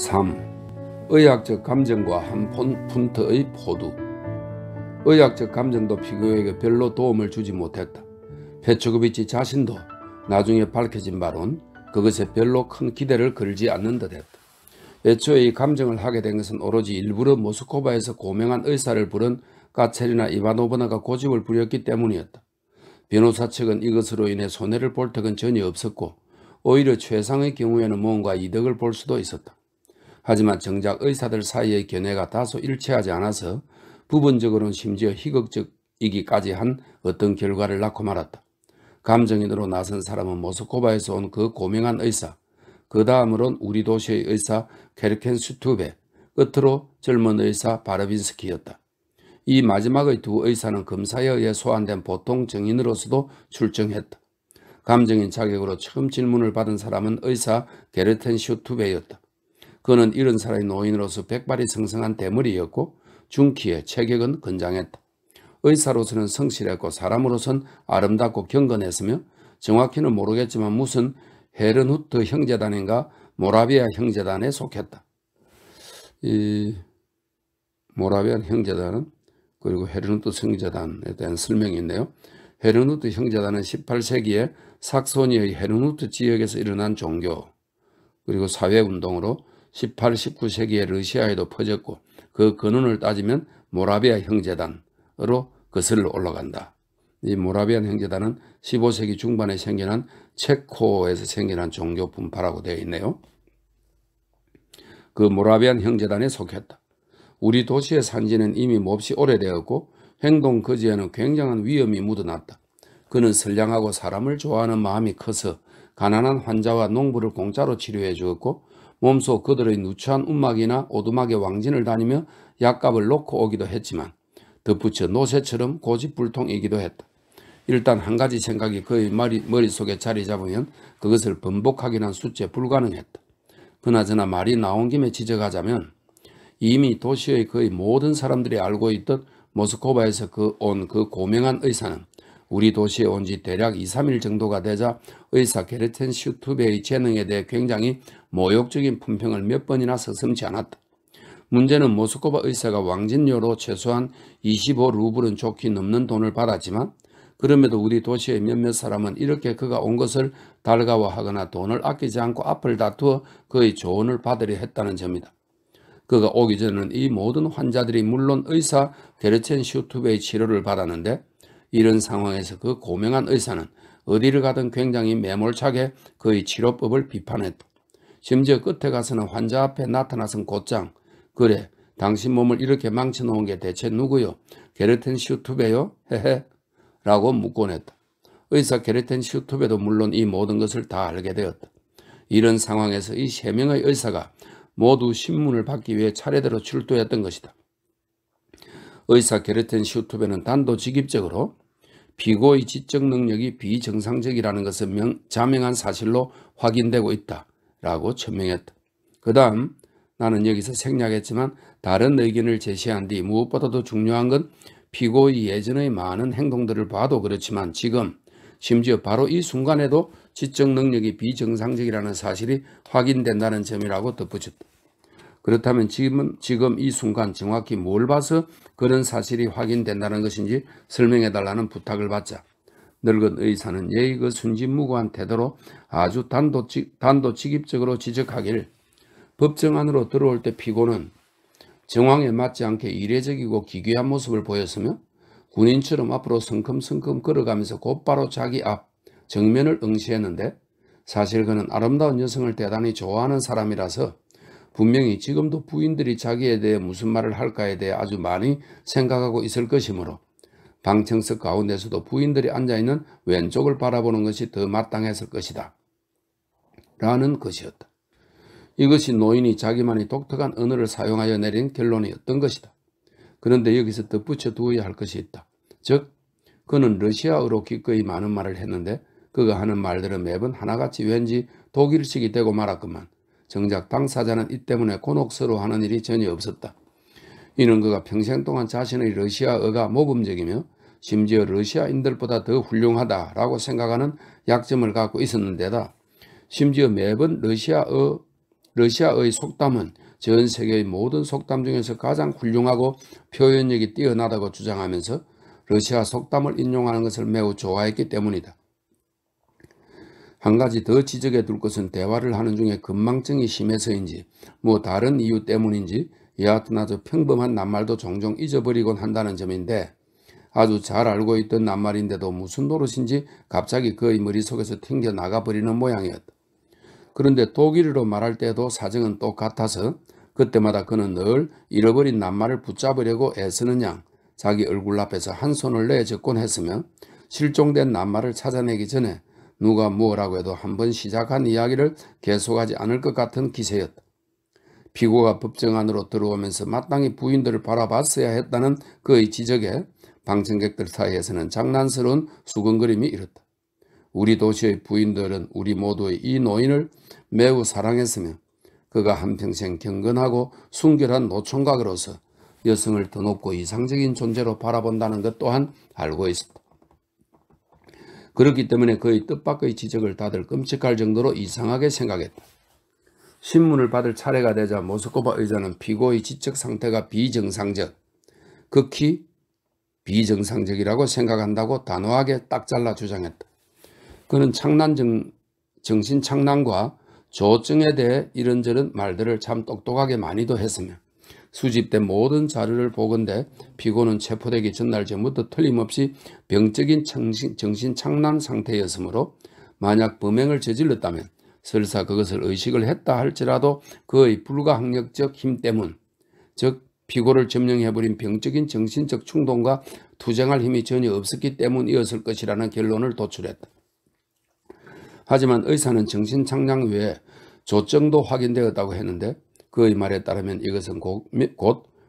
3. 의학적 감정과 한 푼트의 포두 의학적 감정도 피고에게 별로 도움을 주지 못했다. 페츠고비치 자신도 나중에 밝혀진 바론 그것에 별로 큰 기대를 걸지 않는 듯 했다. 애초에 이 감정을 하게 된 것은 오로지 일부러 모스코바에서 고명한 의사를 부른 까체리나 이바노브나가 고집을 부렸기 때문이었다. 변호사 측은 이것으로 인해 손해를 볼 턱은 전혀 없었고 오히려 최상의 경우에는 뭔가 이득을 볼 수도 있었다. 하지만 정작 의사들 사이의 견해가 다소 일치하지 않아서 부분적으로는 심지어 희극적이기까지 한 어떤 결과를 낳고 말았다. 감정인으로 나선 사람은 모스코바에서 온 그 고명한 의사, 그 다음으론 우리 도시의 의사 케르켄 슈투베, 끝으로 젊은 의사 바르빈스키였다. 이 마지막의 두 의사는 검사에 의해 소환된 보통 증인으로서도 출정했다. 감정인 자격으로 처음 질문을 받은 사람은 의사 게르텐 슈투베였다. 그는 이런 사람이 노인으로서 백발이 성성한 대머리였고 중키의 체격은 건장했다. 의사로서는 성실했고 사람으로선 아름답고 경건했으며 정확히는 모르겠지만 무슨 헤르누트 형제단인가 모라비아 형제단에 속했다. 이 모라비아 형제단은 그리고 헤르누트 형제단에 대한 설명이 있네요. 헤르누트 형제단은 18세기에 삭소니의 헤르누트 지역에서 일어난 종교 그리고 사회운동으로 18, 1 9세기에 러시아에도 퍼졌고 그 근원을 따지면 모라비아 형제단으로 거슬러 올라간다. 이 모라비안 형제단은 15세기 중반에 생겨난 체코에서 생겨난 종교 분파라고 되어 있네요. 그 모라비안 형제단에 속했다. 우리 도시의 산지는 이미 몹시 오래되었고 행동 거지에는 굉장한 위험이 묻어났다. 그는 선량하고 사람을 좋아하는 마음이 커서 가난한 환자와 농부를 공짜로 치료해 주었고 몸소 그들의 누추한 움막이나 오두막의 왕진을 다니며 약값을 놓고 오기도 했지만 덧붙여 노새처럼 고집불통이기도 했다. 일단 한 가지 생각이 그의 머리, 머릿속에 자리 잡으면 그것을 번복하긴 한 수째 불가능했다. 그나저나 말이 나온 김에 지적하자면 이미 도시의 거의 모든 사람들이 알고 있던 모스코바에서 그 온그 그 고명한 의사는 우리 도시에 온 지 대략 2, 3일 정도가 되자 의사 게르텐 슈투베의 재능에 대해 굉장히 모욕적인 품평을 몇 번이나 서슴지 않았다. 문제는 모스코바 의사가 왕진료로 최소한 25루블은 좋게 넘는 돈을 받았지만 그럼에도 우리 도시의 몇몇 사람은 이렇게 그가 온 것을 달가워하거나 돈을 아끼지 않고 앞을 다투어 그의 조언을 받으려 했다는 점이다. 그가 오기 전에는 이 모든 환자들이 물론 의사 게르첸 슈투베의 치료를 받았는데 이런 상황에서 그 고명한 의사는 어디를 가든 굉장히 매몰차게 그의 치료법을 비판했다. 심지어 끝에 가서는 환자 앞에 나타나선 곧장 그래 당신 몸을 이렇게 망쳐놓은 게 대체 누구요? 게르텐 슈투베요? 헤헤 라고 묻곤 했다. 의사 게르텐 슈투베도 물론 이 모든 것을 다 알게 되었다. 이런 상황에서 이 세 명의 의사가 모두 신문을 받기 위해 차례대로 출두했던 것이다. 의사 게르텐 슈투베는 단도직입적으로 피고의 지적 능력이 비정상적이라는 것은 명, 자명한 사실로 확인되고 있다라고 천명했다. 그 다음 나는 여기서 생략했지만 다른 의견을 제시한 뒤 무엇보다도 중요한 건 피고의 예전의 많은 행동들을 봐도 그렇지만 지금 심지어 바로 이 순간에도 지적 능력이 비정상적이라는 사실이 확인된다는 점이라고 덧붙였다. 그렇다면 지금, 지금 이 순간 정확히 뭘 봐서 그런 사실이 확인된다는 것인지 설명해 달라는 부탁을 받자 늙은 의사는 예의그 순진무구한 태도로 아주 단도직, 단도직입적으로 지적하길 법정안으로 들어올 때 피고는 정황에 맞지 않게 이례적이고 기괴한 모습을 보였으며 군인처럼 앞으로 성큼성큼 걸어가면서 곧바로 자기 앞 정면을 응시했는데 사실 그는 아름다운 여성을 대단히 좋아하는 사람이라서 분명히 지금도 부인들이 자기에 대해 무슨 말을 할까에 대해 아주 많이 생각하고 있을 것이므로 방청석 가운데서도 부인들이 앉아있는 왼쪽을 바라보는 것이 더 마땅했을 것이다. 라는 것이었다. 이것이 노인이 자기만의 독특한 언어를 사용하여 내린 결론이었던 것이다. 그런데 여기서 덧붙여 두어야 할 것이 있다. 즉, 그는 러시아어로 기꺼이 많은 말을 했는데 그가 하는 말들은 매번 하나같이 왠지 독일식이 되고 말았구만. 정작 당사자는 이 때문에 곤혹스러워하는 일이 전혀 없었다. 이는 그가 평생 동안 자신의 러시아어가 모범적이며 심지어 러시아인들보다 더 훌륭하다라고 생각하는 약점을 갖고 있었는데다. 심지어 매번 러시아어, 러시아의 속담은 전 세계의 모든 속담 중에서 가장 훌륭하고 표현력이 뛰어나다고 주장하면서 러시아 속담을 인용하는 것을 매우 좋아했기 때문이다. 한 가지 더 지적해 둘 것은 대화를 하는 중에 금망증이 심해서인지 뭐 다른 이유 때문인지 여하튼 아주 평범한 낱말도 종종 잊어버리곤 한다는 점인데 아주 잘 알고 있던 낱말인데도 무슨 노릇인지 갑자기 그의 머릿속에서 튕겨 나가버리는 모양이었다. 그런데 독일어로 말할 때도 사정은 똑같아서 그때마다 그는 늘 잃어버린 낱말을 붙잡으려고 애쓰는 양 자기 얼굴 앞에서 한 손을 내젓곤 했으며 실종된 낱말을 찾아내기 전에 누가 뭐라고 해도 한 번 시작한 이야기를 계속하지 않을 것 같은 기세였다. 피고가 법정안으로 들어오면서 마땅히 부인들을 바라봤어야 했다는 그의 지적에 방청객들 사이에서는 장난스러운 수근거림이 이렇다. 우리 도시의 부인들은 우리 모두의 이 노인을 매우 사랑했으며 그가 한평생 경건하고 순결한 노총각으로서 여성을 더 높고 이상적인 존재로 바라본다는 것 또한 알고 있었다. 그렇기 때문에 그의 뜻밖의 지적을 다들 끔찍할 정도로 이상하게 생각했다. 신문을 받을 차례가 되자 모스코바 의자는 피고의 지적 상태가 비정상적, 극히 비정상적이라고 생각한다고 단호하게 딱 잘라 주장했다. 그는 창난 정, 정신 창난과 조증에 대해 이런저런 말들을 참 똑똑하게 많이도 했으며 수집된 모든 자료를 보건대 피고는 체포되기 전날 전부터 틀림없이 병적인 정신, 정신 착란 상태였으므로 만약 범행을 저질렀다면 설사 그것을 의식을 했다 할지라도 그의 불가항력적 힘 때문 즉 피고를 점령해버린 병적인 정신적 충동과 투쟁할 힘이 전혀 없었기 때문이었을 것이라는 결론을 도출했다. 하지만 의사는 정신착량 외에 조정도 확인되었다고 했는데 그의 말에 따르면 이것은 곧,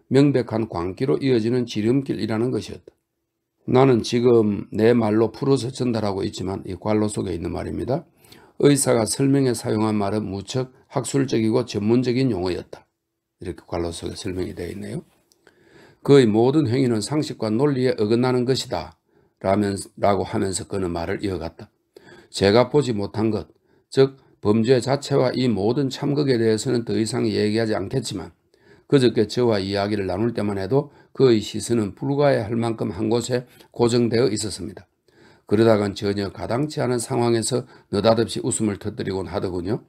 명백한 광기로 이어지는 지름길이라는 것이었다. 나는 지금 내 말로 풀어서 전달하고 있지만 이 관로 속에 있는 말입니다. 의사가 설명에 사용한 말은 무척 학술적이고 전문적인 용어였다. 이렇게 관로 속에 설명이 되어 있네요. 그의 모든 행위는 상식과 논리에 어긋나는 것이다. 라면, 라고 하면서 그는 말을 이어갔다. 제가 보지 못한 것, 즉 범죄 자체와 이 모든 참극에 대해서는 더 이상 얘기하지 않겠지만 그저께 저와 이야기를 나눌 때만 해도 그의 시선은 불가해할 만큼 한 곳에 고정되어 있었습니다. 그러다간 전혀 가당치 않은 상황에서 느닷없이 웃음을 터뜨리곤 하더군요.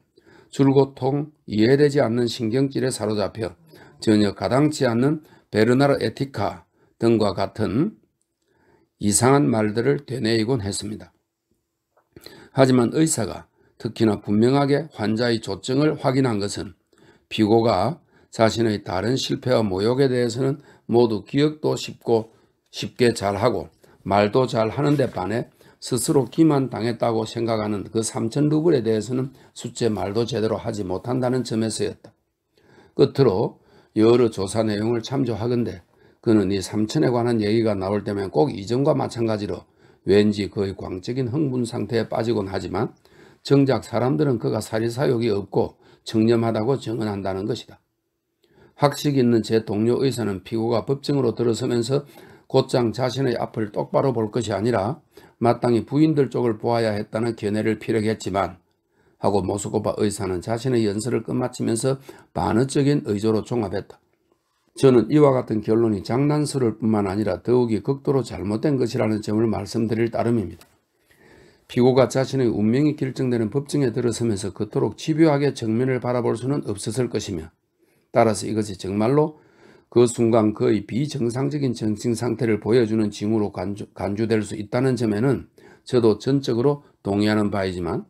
줄곧통 이해되지 않는 신경질에 사로잡혀 전혀 가당치 않는 베르나르 에티카 등과 같은 이상한 말들을 되뇌이곤 했습니다. 하지만 의사가 특히나 분명하게 환자의 조증을 확인한 것은 피고가 자신의 다른 실패와 모욕에 대해서는 모두 기억도 쉽고 쉽게 잘하고 말도 잘하는데 반해 스스로 기만당했다고 생각하는 그 3천 루블에 대해서는 숫제 말도 제대로 하지 못한다는 점에서였다. 끝으로 여러 조사 내용을 참조하건대 그는 이 3천에 관한 얘기가 나올 때면 꼭 이전과 마찬가지로 왠지 거의 광적인 흥분 상태에 빠지곤 하지만 정작 사람들은 그가 사리사욕이 없고 청렴하다고 증언한다는 것이다. 학식 있는 제 동료 의사는 피고가 법정으로 들어서면서 곧장 자신의 앞을 똑바로 볼 것이 아니라 마땅히 부인들 쪽을 보아야 했다는 견해를 피력했지만 하고 모스코바 의사는 자신의 연설을 끝마치면서 반어적인 의조로 종합했다. 저는 이와 같은 결론이 장난스러울 뿐만 아니라 더욱이 극도로 잘못된 것이라는 점을 말씀드릴 따름입니다. 피고가 자신의 운명이 결정되는 법정에 들어서면서 그토록 집요하게 정면을 바라볼 수는 없었을 것이며 따라서 이것이 정말로 그 순간 거의 비정상적인 정신 상태를 보여주는 징후로 간주, 될수 있다는 점에는 저도 전적으로 동의하는 바이지만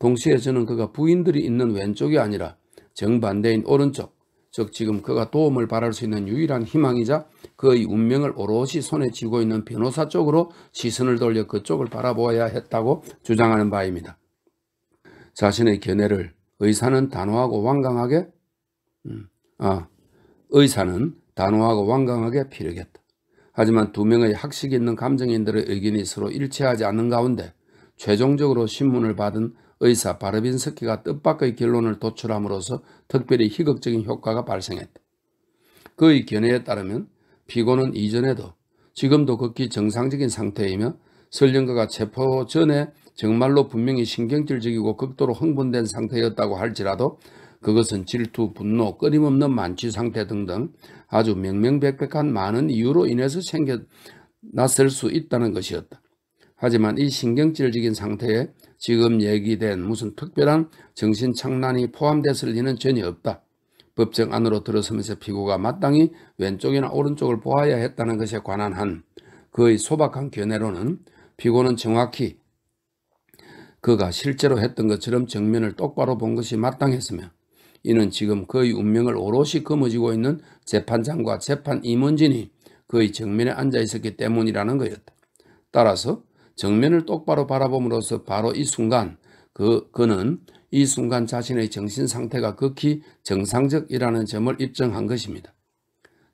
동시에 저는 그가 부인들이 있는 왼쪽이 아니라 정반대인 오른쪽 즉 지금 그가 도움을 바랄 수 있는 유일한 희망이자 그의 운명을 오롯이 손에 쥐고 있는 변호사 쪽으로 시선을 돌려 그쪽을 바라보아야 했다고 주장하는 바입니다. 자신의 견해를 의사는 단호하고 완강하게 음, 아, 의사는 단호하고 완강하게 필요겠다. 하지만 두 명의 학식 있는 감정인들의 의견이 서로 일치하지 않는 가운데 최종적으로 신문을 받은 의사 바르빈스키가 뜻밖의 결론을 도출함으로써 특별히 희극적인 효과가 발생했다. 그의 견해에 따르면 피고는 이전에도 지금도 극히 정상적인 상태이며 설령 그가 체포 전에 정말로 분명히 신경질적이고 극도로 흥분된 상태였다고 할지라도 그것은 질투, 분노, 끊임없는 만취 상태 등등 아주 명명백백한 많은 이유로 인해서 생겨났을 수 있다는 것이었다. 하지만 이 신경질적인 상태에 지금 얘기된 무슨 특별한 정신착란이 포함됐을 리는 전혀 없다. 법정 안으로 들어서면서 피고가 마땅히 왼쪽이나 오른쪽을 보아야 했다는 것에 관한 한 그의 소박한 견해로는 피고는 정확히 그가 실제로 했던 것처럼 정면을 똑바로 본 것이 마땅했으며 이는 지금 그의 운명을 오롯이 거머쥐고 있는 재판장과 재판 임원진이 그의 정면에 앉아 있었기 때문이라는 거였다. 따라서 정면을 똑바로 바라봄으로써 바로 이 순간 그, 그는 이 순간 자신의 정신 상태가 극히 정상적이라는 점을 입증한 것입니다.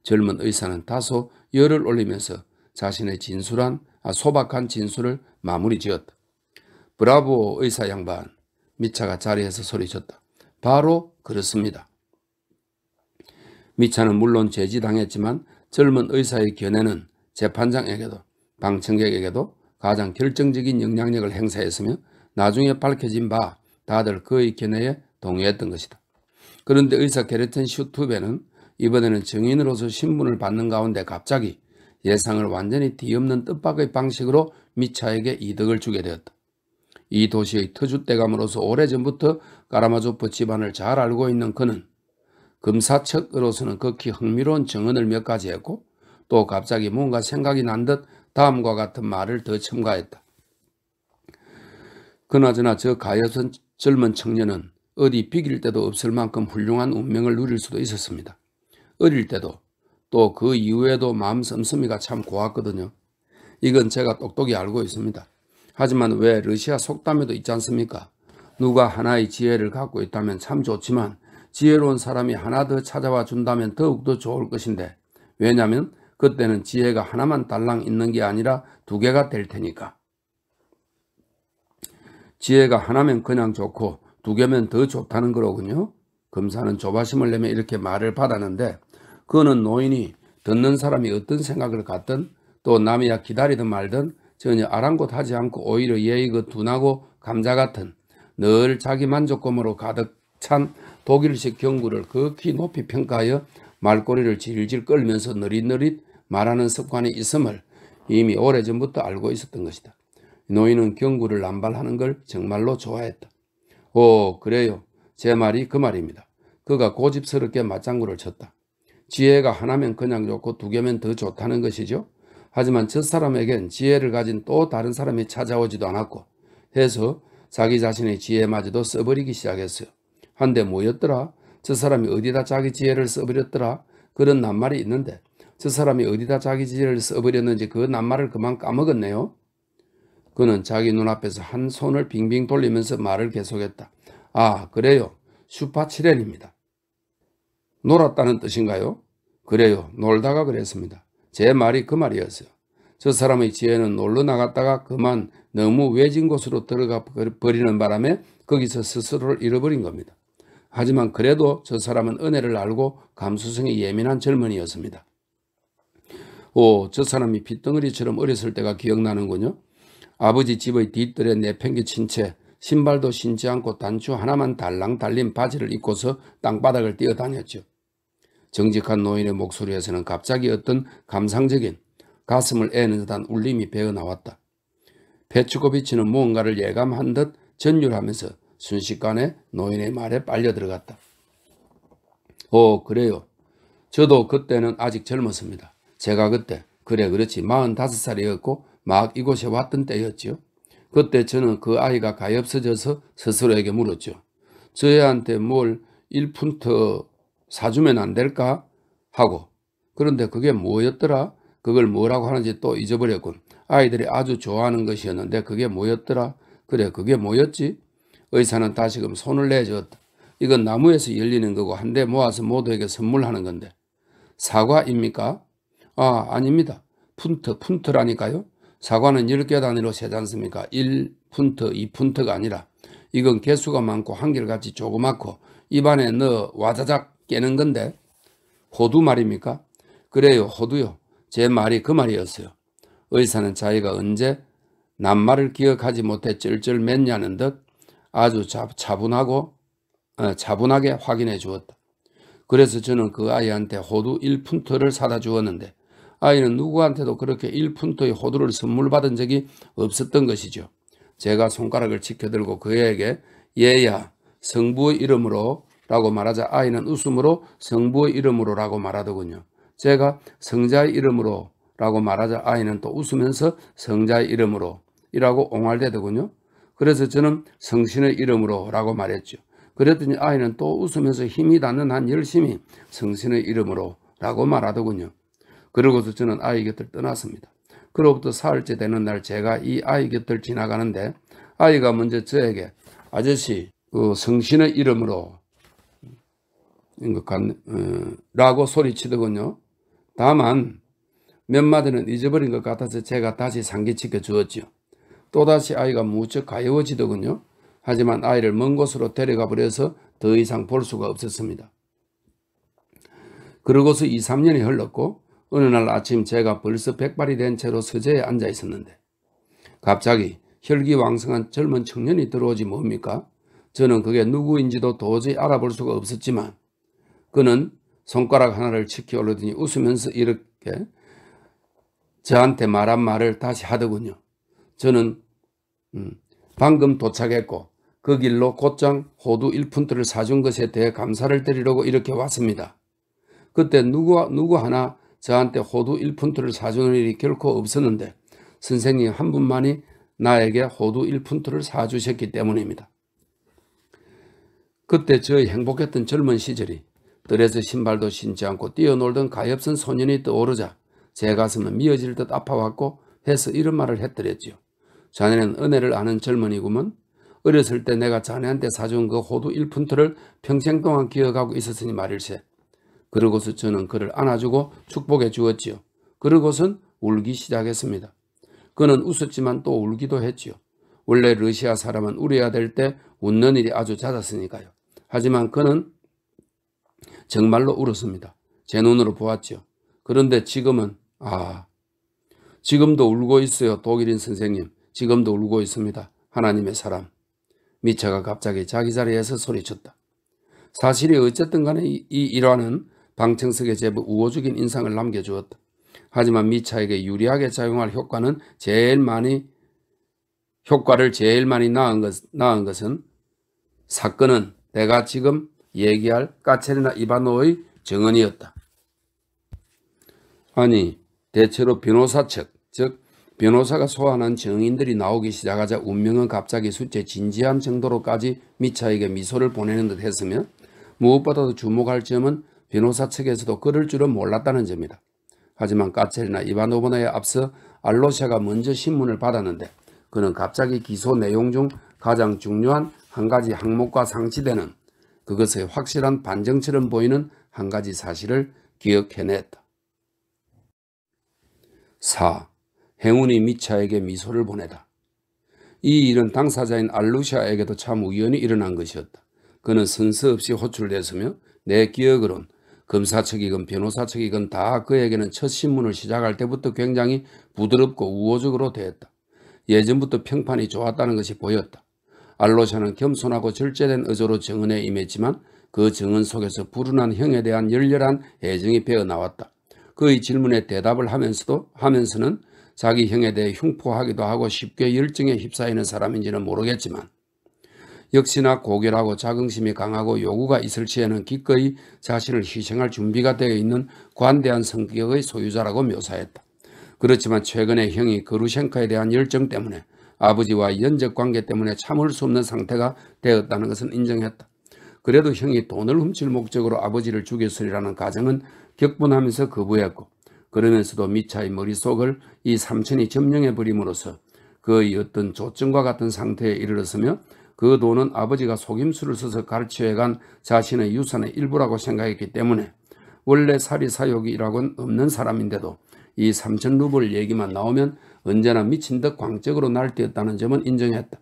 젊은 의사는 다소 열을 올리면서 자신의 진술한 아, 소박한 진술을 마무리 지었다. 브라보 의사 양반 미차가 자리에서 소리쳤다. 바로 그렇습니다. 미차는 물론 제지당했지만 젊은 의사의 견해는 재판장에게도 방청객에게도 가장 결정적인 영향력을 행사했으며 나중에 밝혀진 바 다들 그의 견해에 동의했던 것이다. 그런데 의사 게르튼 슈투베는 이번에는 증인으로서 신분을 받는 가운데 갑자기 예상을 완전히 뒤엎는 뜻밖의 방식으로 미차에게 이득을 주게 되었다. 이 도시의 터줏대감으로서 오래전부터 까라마조프 집안을 잘 알고 있는 그는 검사 측으로서는 극히 흥미로운 증언을 몇 가지 했고 또 갑자기 뭔가 생각이 난듯 다음과 같은 말을 더 첨가했다. 그나저나 저 가엾은 젊은 청년은 어디 비길 때도 없을 만큼 훌륭한 운명을 누릴 수도 있었습니다. 어릴 때도 또 그 이후에도 마음 씀씀이가 참 고왔거든요. 이건 제가 똑똑히 알고 있습니다. 하지만 왜 러시아 속담에도 있지 않습니까? 누가 하나의 지혜를 갖고 있다면 참 좋지만 지혜로운 사람이 하나 더 찾아와 준다면 더욱더 좋을 것인데 왜냐하면 그때는 지혜가 하나만 달랑 있는 게 아니라 두 개가 될 테니까. 지혜가 하나면 그냥 좋고 두 개면 더 좋다는 거로군요. 검사는 조바심을 내며 이렇게 말을 받았는데 그는 노인이 듣는 사람이 어떤 생각을 갖든 또 남이야 기다리든 말든 전혀 아랑곳하지 않고 오히려 예의가 둔하고 감자 같은 늘 자기 만족감으로 가득 찬 독일식 경구를 극히 높이 평가하여 말꼬리를 질질 끌면서 느릿느릿 말하는 습관이 있음을 이미 오래전부터 알고 있었던 것이다. 노인은 경구를 남발하는 걸 정말로 좋아했다. 오 그래요. 제 말이 그 말입니다. 그가 고집스럽게 맞장구를 쳤다. 지혜가 하나면 그냥 좋고 두 개면 더 좋다는 것이죠. 하지만 저 사람에겐 지혜를 가진 또 다른 사람이 찾아오지도 않았고 해서 자기 자신의 지혜마저도 써버리기 시작했어요. 한데 뭐였더라? 저 사람이 어디다 자기 지혜를 써버렸더라? 그런 낱말이 있는데 저 사람이 어디다 자기 지혜를 써버렸는지 그 낱말을 그만 까먹었네요. 그는 자기 눈앞에서 한 손을 빙빙 돌리면서 말을 계속했다. 아 그래요. 슈파치렐입니다. 놀았다는 뜻인가요? 그래요. 놀다가 그랬습니다. 제 말이 그 말이었어요. 저 사람의 지혜는 놀러 나갔다가 그만 너무 외진 곳으로 들어가 버리는 바람에 거기서 스스로를 잃어버린 겁니다. 하지만 그래도 저 사람은 은혜를 알고 감수성이 예민한 젊은이였습니다. 오, 저 사람이 핏덩어리처럼 어렸을 때가 기억나는군요. 아버지 집의 뒤뜰에 내팽개친 채 신발도 신지 않고 단추 하나만 달랑 달린 바지를 입고서 땅바닥을 뛰어다녔죠. 정직한 노인의 목소리에서는 갑자기 어떤 감상적인 가슴을 애는 듯한 울림이 배어나왔다. 배추코비치는 무언가를 예감한 듯 전율하면서 순식간에 노인의 말에 빨려 들어갔다. 오 그래요. 저도 그때는 아직 젊었습니다. 제가 그때 그래 그렇지 45살이었고 막 이곳에 왔던 때였지요. 그때 저는 그 아이가 가엾어져서 스스로에게 물었죠. 저 애한테 뭘 1푼트 사주면 안 될까? 하고 그런데 그게 뭐였더라? 그걸 뭐라고 하는지 또 잊어버렸군. 아이들이 아주 좋아하는 것이었는데 그게 뭐였더라? 그래 그게 뭐였지? 의사는 다시금 손을 내줬다. 이건 나무에서 열리는 거고 한 대 모아서 모두에게 선물하는 건데 사과입니까? 아, 아닙니다. 푼트, 푼트라니까요. 사과는 10개 단위로 세지 않습니까? 1푼트, 2푼트가 아니라 이건 개수가 많고 한결같이 조그맣고 입안에 넣어 와자작 깨는 건데 호두 말입니까? 그래요 호두요. 제 말이 그 말이었어요. 의사는 자기가 언제 낱말을 기억하지 못해 쩔쩔맸냐는 듯 아주 자, 차분하고 어, 차분하게 확인해 주었다. 그래서 저는 그 아이한테 호두 1푼트를 사다 주었는데 아이는 누구한테도 그렇게 1푼토의 호두를 선물 받은 적이 없었던 것이죠. 제가 손가락을 지켜들고 그에게 얘야 성부의 이름으로 라고 말하자 아이는 웃음으로 성부의 이름으로 라고 말하더군요. 제가 성자의 이름으로 라고 말하자 아이는 또 웃으면서 성자의 이름으로 이라고 옹알대더군요. 그래서 저는 성신의 이름으로 라고 말했죠. 그랬더니 아이는 또 웃으면서 힘이 닿는 한 열심히 성신의 이름으로 라고 말하더군요. 그러고서 저는 아이 곁을 떠났습니다. 그로부터 사흘째 되는 날 제가 이 아이 곁을 지나가는데 아이가 먼저 저에게 아저씨 그 성신의 이름으로 어, 라고 소리치더군요. 다만 몇 마디는 잊어버린 것 같아서 제가 다시 상기시켜 주었지요. 또다시 아이가 무척 가여워지더군요. 하지만 아이를 먼 곳으로 데려가 버려서 더 이상 볼 수가 없었습니다. 그러고서 2, 3년이 흘렀고 어느 날 아침 제가 벌써 백발이 된 채로 서재에 앉아 있었는데 갑자기 혈기왕성한 젊은 청년이 들어오지 뭡니까? 저는 그게 누구인지도 도저히 알아볼 수가 없었지만 그는 손가락 하나를 치켜 올르더니 웃으면서 이렇게 저한테 말한 말을 다시 하더군요. 저는 음, 방금 도착했고 그 길로 곧장 호두 일푼들을 사준 것에 대해 감사를 드리려고 이렇게 왔습니다. 그때 누구, 누구 하나 저한테 호두 1푼트를 사주는 일이 결코 없었는데 선생님 한 분만이 나에게 호두 1푼트를 사주셨기 때문입니다. 그때 저의 행복했던 젊은 시절이 뜰에서 신발도 신지 않고 뛰어놀던 가엾은 소년이 떠오르자 제 가슴은 미어질 듯 아파왔고 해서 이런 말을 했더랬지요. 자네는 은혜를 아는 젊은이구먼. 어렸을 때 내가 자네한테 사준 그 호두 1푼트를 평생 동안 기억하고 있었으니 말일세. 그러고서 저는 그를 안아주고 축복해 주었지요. 그러고선 울기 시작했습니다. 그는 웃었지만 또 울기도 했지요. 원래 러시아 사람은 울어야 될 때 웃는 일이 아주 잦았으니까요. 하지만 그는 정말로 울었습니다. 제 눈으로 보았지요. 그런데 지금은 아 지금도 울고 있어요. 독일인 선생님 지금도 울고 있습니다. 하나님의 사람 미처가 갑자기 자기 자리에서 소리쳤다. 사실이 어쨌든 간에 이 일화는 방청석에 제법 우호적인 인상을 남겨주었다. 하지만 미차에게 유리하게 작용할 효과는 제일 많이 효과를 제일 많이 낳은, 것, 낳은 것은 사건은 내가 지금 얘기할 까체리나 이바노의 증언이었다. 아니 대체로 변호사 측, 즉 변호사가 소환한 증인들이 나오기 시작하자 운명은 갑자기 숫째 진지한 정도로까지 미차에게 미소를 보내는 듯 했으며 무엇보다도 주목할 점은 변호사 측에서도 그럴 줄은 몰랐다는 점이다. 하지만 까첼이나 이바노브나에 앞서 알로샤가 먼저 신문을 받았는데 그는 갑자기 기소 내용 중 가장 중요한 한 가지 항목과 상치되는 그것의 확실한 반정처럼 보이는 한 가지 사실을 기억해냈다. 4. 행운이 미차에게 미소를 보내다. 이 일은 당사자인 알루샤에게도 참 우연히 일어난 것이었다. 그는 선수 없이 호출됐으며 내 기억으론 검사 측이건 변호사 측이건 다 그에게는 첫 신문을 시작할 때부터 굉장히 부드럽고 우호적으로 대했다. 예전부터 평판이 좋았다는 것이 보였다. 알로샤는 겸손하고 절제된 의조로 정언에 임했지만 그 정언 속에서 불운한 형에 대한 열렬한 애정이 배어나왔다. 그의 질문에 대답을 하면서도 하면서는 자기 형에 대해 흉포하기도 하고 쉽게 열정에 휩싸이는 사람인지는 모르겠지만 역시나 고결하고 자긍심이 강하고 요구가 있을지에는 기꺼이 자신을 희생할 준비가 되어 있는 관대한 성격의 소유자라고 묘사했다. 그렇지만 최근에 형이 그루셴카에 대한 열정 때문에 아버지와 연적 관계 때문에 참을 수 없는 상태가 되었다는 것은 인정했다. 그래도 형이 돈을 훔칠 목적으로 아버지를 죽였으리라는 가정은 격분하면서 거부했고 그러면서도 미차의 머릿속을 이 삼촌이 점령해버림으로써 그의 어떤 조증과 같은 상태에 이르렀으며 그 돈은 아버지가 속임수를 써서 가르쳐간 야 자신의 유산의 일부라고 생각했기 때문에 원래 사리사욕이라곤 없는 사람인데도 이 3천 루블 얘기만 나오면 언제나 미친 듯 광적으로 날뛰었다는 점은 인정했다.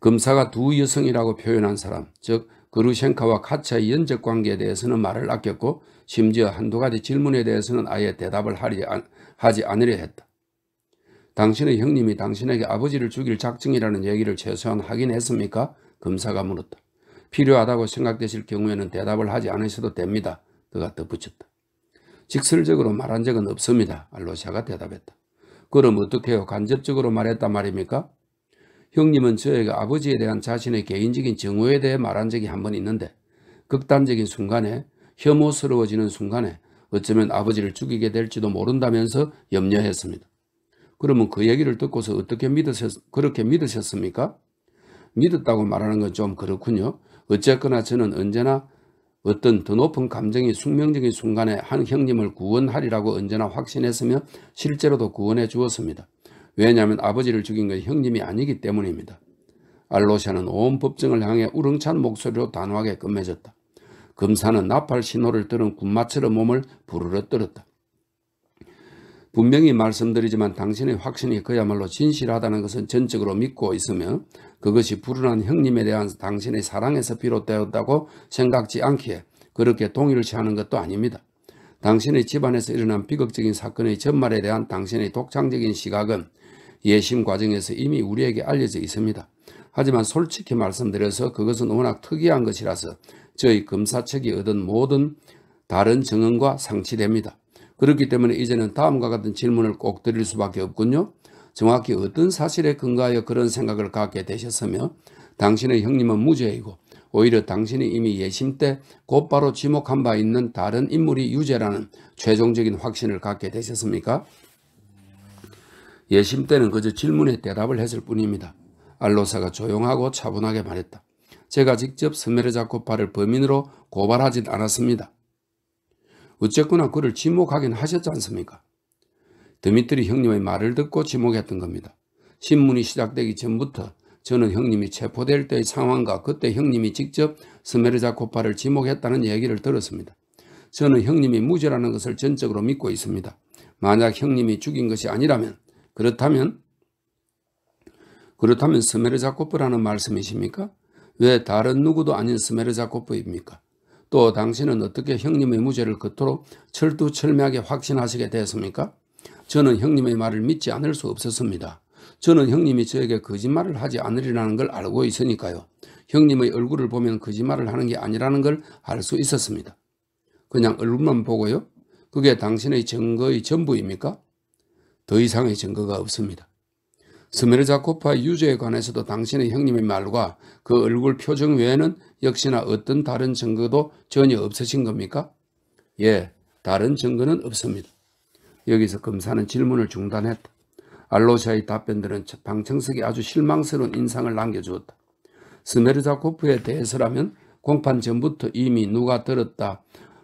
검사가 두 여성이라고 표현한 사람, 즉 그루셴카와 카차의 연적 관계에 대해서는 말을 아꼈고 심지어 한두 가지 질문에 대해서는 아예 대답을 하지 않으려 했다. 당신의 형님이 당신에게 아버지를 죽일 작정이라는 얘기를 최소한 하긴 했습니까? 검사가 물었다. 필요하다고 생각되실 경우에는 대답을 하지 않으셔도 됩니다. 그가 덧붙였다. 직설적으로 말한 적은 없습니다. 알로샤가 대답했다. 그럼 어떻게요? 간접적으로 말했단 말입니까? 형님은 저에게 아버지에 대한 자신의 개인적인 증오에 대해 말한 적이 한 번 있는데 극단적인 순간에 혐오스러워지는 순간에 어쩌면 아버지를 죽이게 될지도 모른다면서 염려했습니다. 그러면 그 얘기를 듣고서 어떻게 믿으셨, 그렇게 믿으셨습니까? 믿었다고 말하는 건 좀 그렇군요. 어쨌거나 저는 언제나 어떤 더 높은 감정이 숙명적인 순간에 한 형님을 구원하리라고 언제나 확신했으며 실제로도 구원해 주었습니다. 왜냐하면 아버지를 죽인 건 형님이 아니기 때문입니다. 알로샤는 온 법정을 향해 우렁찬 목소리로 단호하게 끝맺었다. 검사는 나팔 신호를 들은 군마처럼 몸을 부르르 떨었다. 분명히 말씀드리지만 당신의 확신이 그야말로 진실하다는 것은 전적으로 믿고 있으며 그것이 불운한 형님에 대한 당신의 사랑에서 비롯되었다고 생각지 않기에 그렇게 동의를취 하는 것도 아닙니다. 당신의 집안에서 일어난 비극적인 사건의 전말에 대한 당신의 독창적인 시각은 예심 과정에서 이미 우리에게 알려져 있습니다. 하지만 솔직히 말씀드려서 그것은 워낙 특이한 것이라서 저희 검사 측이 얻은 모든 다른 증언과 상치됩니다. 그렇기 때문에 이제는 다음과 같은 질문을 꼭 드릴 수밖에 없군요. 정확히 어떤 사실에 근거하여 그런 생각을 갖게 되셨으며 당신의 형님은 무죄이고 오히려 당신이 이미 예심 때 곧바로 지목한 바 있는 다른 인물이 유죄라는 최종적인 확신을 갖게 되셨습니까? 예심 때는 그저 질문에 대답을 했을 뿐입니다. 알로사가 조용하고 차분하게 말했다. 제가 직접 스메르자코파를 범인으로 고발하진 않았습니다. 어쨌거나 그를 지목하긴 하셨지 않습니까? 드미트리 형님의 말을 듣고 지목했던 겁니다. 신문이 시작되기 전부터 저는 형님이 체포될 때의 상황과 그때 형님이 직접 스메르자 코파를 지목했다는 얘기를 들었습니다. 저는 형님이 무죄라는 것을 전적으로 믿고 있습니다. 만약 형님이 죽인 것이 아니라면 그렇다면 그렇다면 스메르자코프라는 말씀이십니까? 왜 다른 누구도 아닌 스메르자코프입니까? 또 당신은 어떻게 형님의 무죄를 그토록 철두철미하게 확신하시게 되었습니까? 저는 형님의 말을 믿지 않을 수 없었습니다. 저는 형님이 저에게 거짓말을 하지 않으리라는 걸 알고 있으니까요. 형님의 얼굴을 보면 거짓말을 하는 게 아니라는 걸 알 수 있었습니다. 그냥 얼굴만 보고요. 그게 당신의 증거의 전부입니까? 더 이상의 증거가 없습니다. 스메르자코파 유죄에 관해서도 당신의 형님의 말과 그 얼굴 표정 외에는 역시나 어떤 다른 증거도 전혀 없으신 겁니까? 예, 다른 증거는 없습니다. 여기서 검사는 질문을 중단했다. 알로샤의 답변들은 방청석에 아주 실망스러운 인상을 남겨주었다. 스메르자코프에 대해서라면 공판 전부터 이미 누가 들었다,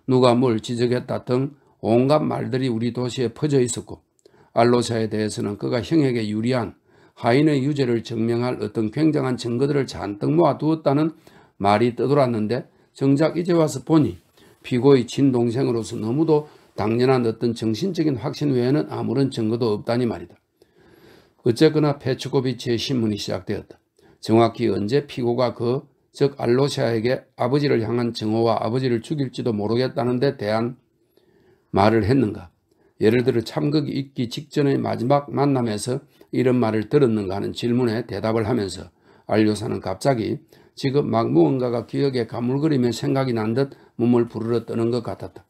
누가 뭘 지적했다 등 온갖 말들이 우리 도시에 퍼져 있었고 알로샤에 대해서는 그가 형에게 유리한 하인의 유죄를 증명할 어떤 굉장한 증거들을 잔뜩 모아두었다는 말이 떠돌았는데 정작 이제 와서 보니 피고의 친동생으로서 너무도 당연한 어떤 정신적인 확신 외에는 아무런 증거도 없다니 말이다. 어쨌거나 페츠코비치의 신문이 시작되었다. 정확히 언제 피고가 그, 즉 알로시아에게 아버지를 향한 증오와 아버지를 죽일지도 모르겠다는 데 대한 말을 했는가. 예를 들어 참극이 있기 직전의 마지막 만남에서 이런 말을 들었는가 하는 질문에 대답을 하면서 알료사는 갑자기 지금 막 무언가가 기억에 가물거리며 생각이 난 듯 몸을 부르르 떠는 것 같았다.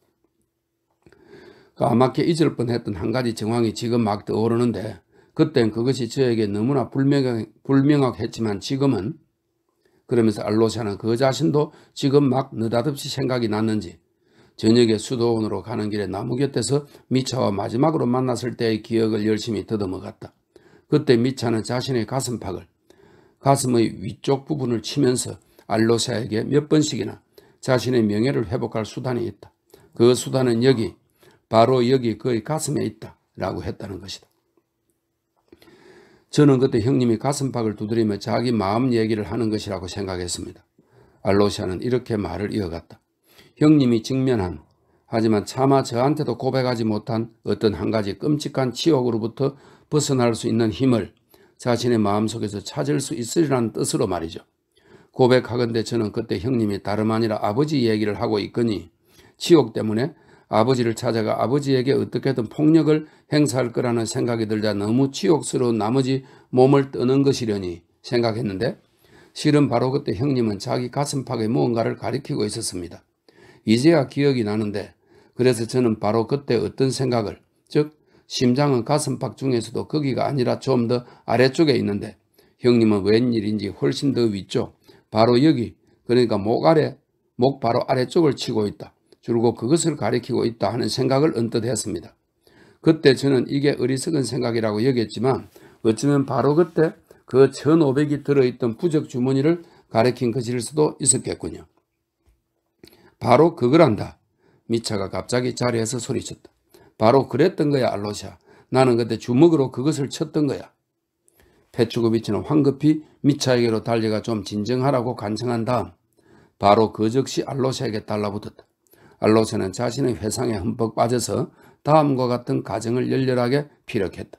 까맣게 잊을 뻔했던 한 가지 정황이 지금 막 떠오르는데 그땐 그것이 저에게 너무나 불명확, 불명확했지만 지금은 그러면서 알로샤는 그 자신도 지금 막 느닷없이 생각이 났는지 저녁에 수도원으로 가는 길에 나무 곁에서 미차와 마지막으로 만났을 때의 기억을 열심히 더듬어갔다. 그때 미차는 자신의 가슴팍을 가슴의 위쪽 부분을 치면서 알로사에게몇 번씩이나 자신의 명예를 회복할 수단이 있다. 그 수단은 여기 바로 여기 그의 가슴에 있다 라고 했다는 것이다. 저는 그때 형님이 가슴팍을 두드리며 자기 마음 얘기를 하는 것이라고 생각했습니다. 알로샤는 이렇게 말을 이어갔다. 형님이 직면한 하지만 차마 저한테도 고백하지 못한 어떤 한 가지 끔찍한 치욕으로부터 벗어날 수 있는 힘을 자신의 마음속에서 찾을 수 있으리라는 뜻으로 말이죠. 고백하건대 저는 그때 형님이 다름 아니라 아버지 얘기를 하고 있거니 치욕 때문에 아버지를 찾아가 아버지에게 어떻게든 폭력을 행사할 거라는 생각이 들자 너무 치욕스러운 나머지 몸을 떠는 것이려니 생각했는데 실은 바로 그때 형님은 자기 가슴팍에 무언가를 가리키고 있었습니다. 이제야 기억이 나는데 그래서 저는 바로 그때 어떤 생각을 즉 심장은 가슴팍 중에서도 거기가 아니라 좀 더 아래쪽에 있는데 형님은 웬일인지 훨씬 더 위쪽 바로 여기 그러니까 목 아래 목 바로 아래쪽을 치고 있다. 줄곧 그것을 가리키고 있다 하는 생각을 언뜻 했습니다. 그때 저는 이게 어리석은 생각이라고 여겼지만 어쩌면 바로 그때 그 1500이 들어있던 부적 주머니를 가리킨 것일 그 수도 있었겠군요. 바로 그거란다. 미차가 갑자기 자리에서 소리쳤다. 바로 그랬던 거야 알로샤. 나는 그때 주먹으로 그것을 쳤던 거야. 패츠고비치는 황급히 미차에게로 달려가 좀 진정하라고 간청한 다음 바로 그 즉시 알로샤에게 달라붙었다. 알로샤는 자신의 회상에 흠뻑 빠져서 다음과 같은 가정을 열렬하게 피력했다.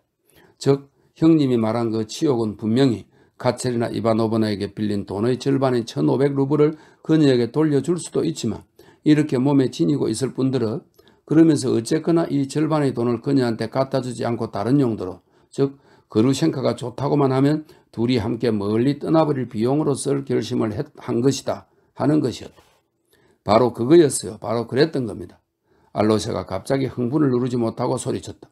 즉 형님이 말한 그 치욕은 분명히 카첼이나 이바노버나에게 빌린 돈의 절반인 1500루블을 그녀에게 돌려줄 수도 있지만 이렇게 몸에 지니고 있을 뿐더러 그러면서 어쨌거나 이 절반의 돈을 그녀한테 갖다 주지 않고 다른 용도로 즉 그루셴카가 좋다고만 하면 둘이 함께 멀리 떠나버릴 비용으로 쓸 결심을 했, 한 것이다 하는 것이었다. 바로 그거였어요. 바로 그랬던 겁니다. 알로세가 갑자기 흥분을 누르지 못하고 소리쳤다.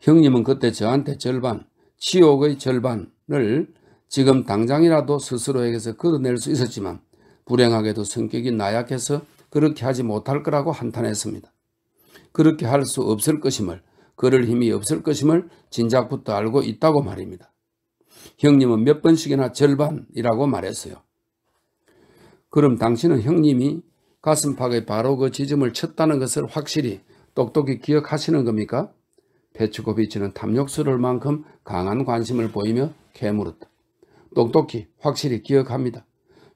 형님은 그때 저한테 절반, 치욕의 절반을 지금 당장이라도 스스로에게서 걷어낼 수 있었지만 불행하게도 성격이 나약해서 그렇게 하지 못할 거라고 한탄했습니다. 그렇게 할 수 없을 것임을 그럴 힘이 없을 것임을 진작부터 알고 있다고 말입니다. 형님은 몇 번씩이나 절반이라고 말했어요. 그럼 당신은 형님이 가슴팍에 바로 그 지점을 쳤다는 것을 확실히 똑똑히 기억하시는 겁니까? 페츠코비치는 탐욕스러울 만큼 강한 관심을 보이며 캐물었다. 똑똑히 확실히 기억합니다.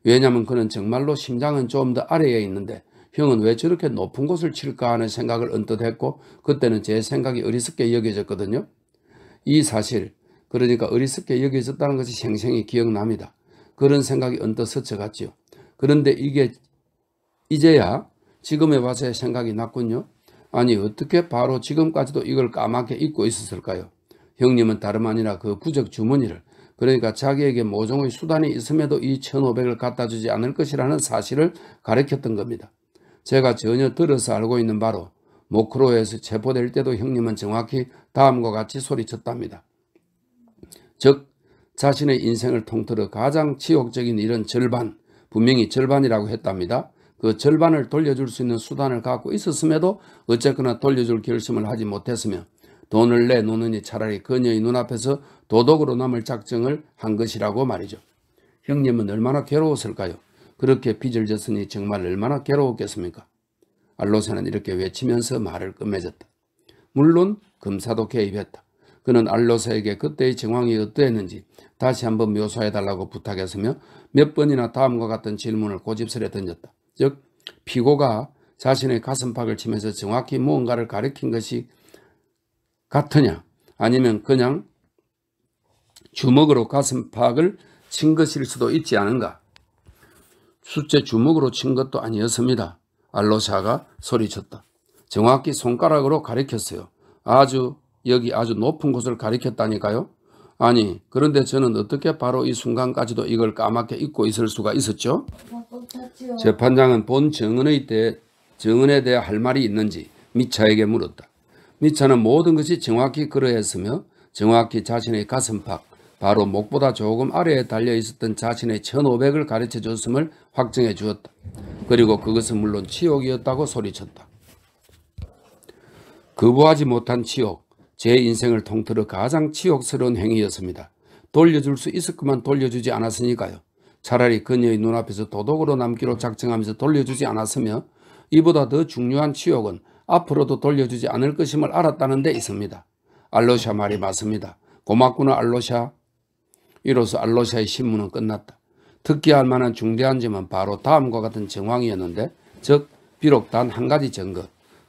왜냐하면 그는 정말로 심장은 좀 더 아래에 있는데 형은 왜 저렇게 높은 곳을 칠까 하는 생각을 언뜻 했고 그때는 제 생각이 어리석게 여겨졌거든요. 이 사실 그러니까 어리석게 여겨졌다는 것이 생생히 기억납니다. 그런 생각이 언뜻 스쳐갔지요. 그런데 이게 이제야 지금에 와서 생각이 났군요. 아니 어떻게 바로 지금까지도 이걸 까맣게 잊고 있었을까요? 형님은 다름 아니라 그 부적 주머니를 그러니까 자기에게 모종의 수단이 있음에도 이 1500을 갖다 주지 않을 것이라는 사실을 가르쳤던 겁니다. 제가 전혀 들어서 알고 있는 바로 모크로에서 체포될 때도 형님은 정확히 다음과 같이 소리쳤답니다. 즉 자신의 인생을 통틀어 가장 치욕적인 일은 절반, 분명히 절반이라고 했답니다. 그 절반을 돌려줄 수 있는 수단을 갖고 있었음에도 어쨌거나 돌려줄 결심을 하지 못했으며 돈을 내놓느니 차라리 그녀의 눈앞에서 도덕으로 남을 작정을 한 것이라고 말이죠. 형님은 얼마나 괴로웠을까요? 그렇게 빚을 졌으니 정말 얼마나 괴로웠겠습니까? 알로세는 이렇게 외치면서 말을 끝맺었다. 물론 검사도 개입했다. 그는 알로세에게 그때의 정황이 어떠했는지 다시 한번 묘사해달라고 부탁했으며 몇 번이나 다음과 같은 질문을 고집스레 던졌다. 즉 피고가 자신의 가슴팍을 치면서 정확히 무언가를 가리킨 것이 같으냐 아니면 그냥 주먹으로 가슴팍을 친 것일 수도 있지 않은가 숫제 주먹으로 친 것도 아니었습니다. 알로샤가 소리쳤다. 정확히 손가락으로 가리켰어요. 아주 여기 아주 높은 곳을 가리켰다니까요. 아니 그런데 저는 어떻게 바로 이 순간까지도 이걸 까맣게 잊고 있을 수가 있었죠? 재판장은 본 증언의 때 증언에 대해 할 말이 있는지 미차에게 물었다. 미차는 모든 것이 정확히 그러했으며 정확히 자신의 가슴팍 바로 목보다 조금 아래에 달려 있었던 자신의 1500을 가르쳐 줬음을 확정해 주었다. 그리고 그것은 물론 치욕이었다고 소리쳤다. 거부하지 못한 치욕, 제 인생을 통틀어 가장 치욕스러운 행위였습니다. 돌려줄 수있을것만 돌려주지 않았으니까요. 차라리 그녀의 눈앞에서 도덕으로 남기로 작정하면서 돌려주지 않았으며 이보다 더 중요한 치욕은 앞으로도 돌려주지 않을 것임을 알았다는 데 있습니다. 알로샤 말이 맞습니다. 고맙구나 알로샤. 이로써 알로샤의 신문은 끝났다. 특기할 만한 중대한 점은 바로 다음과 같은 정황이었는데 즉 비록 단 한 가지 증거